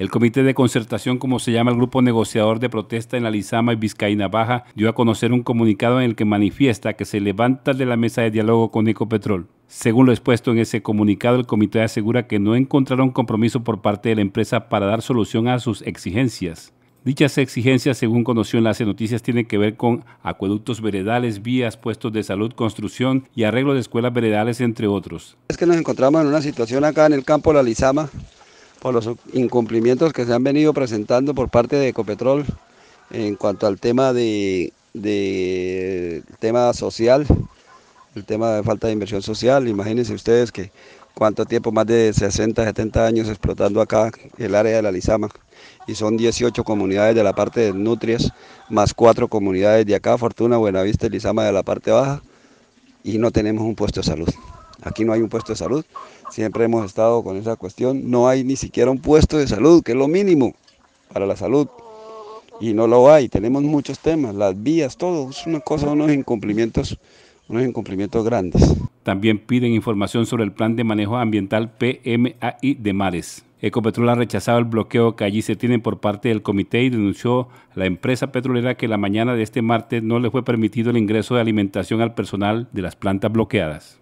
El Comité de Concertación, como se llama el grupo negociador de protesta en la Lizama y Vizcaína Baja, dio a conocer un comunicado en el que manifiesta que se levanta de la mesa de diálogo con Ecopetrol. Según lo expuesto en ese comunicado, el comité asegura que no encontraron compromiso por parte de la empresa para dar solución a sus exigencias. Dichas exigencias, según conoció en las Noticias, tienen que ver con acueductos veredales, vías, puestos de salud, construcción y arreglo de escuelas veredales, entre otros. Es que nos encontramos en una situación acá en el campo La Lizama, por los incumplimientos que se han venido presentando por parte de Ecopetrol en cuanto al tema de, tema social, el tema de falta de inversión social. Imagínense ustedes que cuánto tiempo, más de 60, 70 años explotando acá el área de la Lizama. Y son 18 comunidades de la parte de Nutrias, más cuatro comunidades de acá, Fortuna, Buenavista y Lizama de la parte baja. Y no tenemos un puesto de salud. Aquí no hay un puesto de salud. Siempre hemos estado con esa cuestión. No hay ni siquiera un puesto de salud, que es lo mínimo para la salud. Y no lo hay. Tenemos muchos temas, las vías, todo. Es una cosa, unos incumplimientos, unos incumplimientos grandes. También piden información sobre el plan de manejo ambiental PMAI de mares. Ecopetrol ha rechazado el bloqueo que allí se tiene por parte del comité y denunció a la empresa petrolera que la mañana de este martes no le fue permitido el ingreso de alimentación al personal de las plantas bloqueadas.